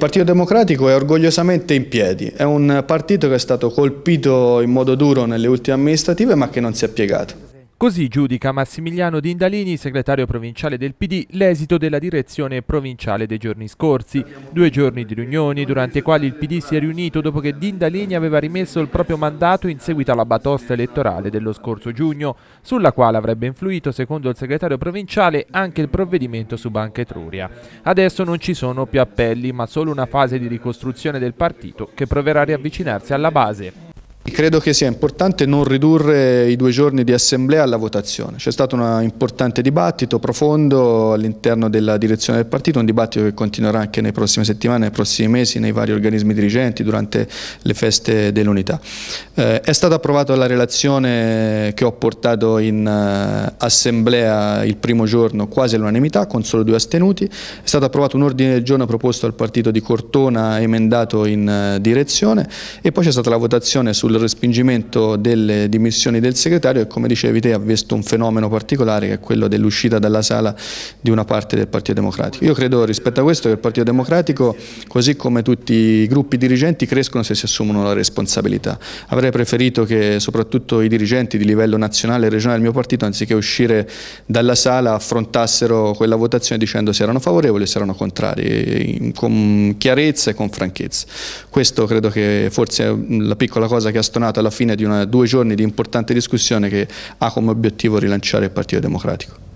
Il Partito Democratico è orgogliosamente in piedi, è un partito che è stato colpito in modo duro nelle ultime amministrative ma che non si è piegato. Così giudica Massimiliano Dindalini, segretario provinciale del PD, l'esito della direzione provinciale dei giorni scorsi. Due giorni di riunioni durante i quali il PD si è riunito dopo che Dindalini aveva rimesso il proprio mandato in seguito alla batosta elettorale dello scorso giugno, sulla quale avrebbe influito, secondo il segretario provinciale, anche il provvedimento su Banca Etruria. Adesso non ci sono più appelli, ma solo una fase di ricostruzione del partito che proverà a riavvicinarsi alla base. Credo che sia importante non ridurre i due giorni di assemblea alla votazione. C'è stato un importante dibattito profondo all'interno della direzione del partito, un dibattito che continuerà anche nelle prossime settimane, nei prossimi mesi, nei vari organismi dirigenti, durante le feste dell'unità. Eh, è stata approvata la relazione che ho portato in uh, assemblea il primo giorno quasi all'unanimità, con solo due astenuti. È stato approvato un ordine del giorno proposto al partito di Cortona, emendato in uh, direzione e poi c'è stata la votazione sul respingimento delle dimissioni del segretario e come dicevi te ha visto un fenomeno particolare che è quello dell'uscita dalla sala di una parte del Partito Democratico. Io credo rispetto a questo che il Partito Democratico, così come tutti i gruppi dirigenti, crescono se si assumono la responsabilità. Avrei preferito che soprattutto i dirigenti di livello nazionale e regionale del mio partito, anziché uscire dalla sala, affrontassero quella votazione dicendo se erano favorevoli o se erano contrari, con chiarezza e con franchezza. Questo credo che forse è la piccola cosa che che stonato alla fine di una, due giorni di importante discussione che ha come obiettivo rilanciare il Partito Democratico.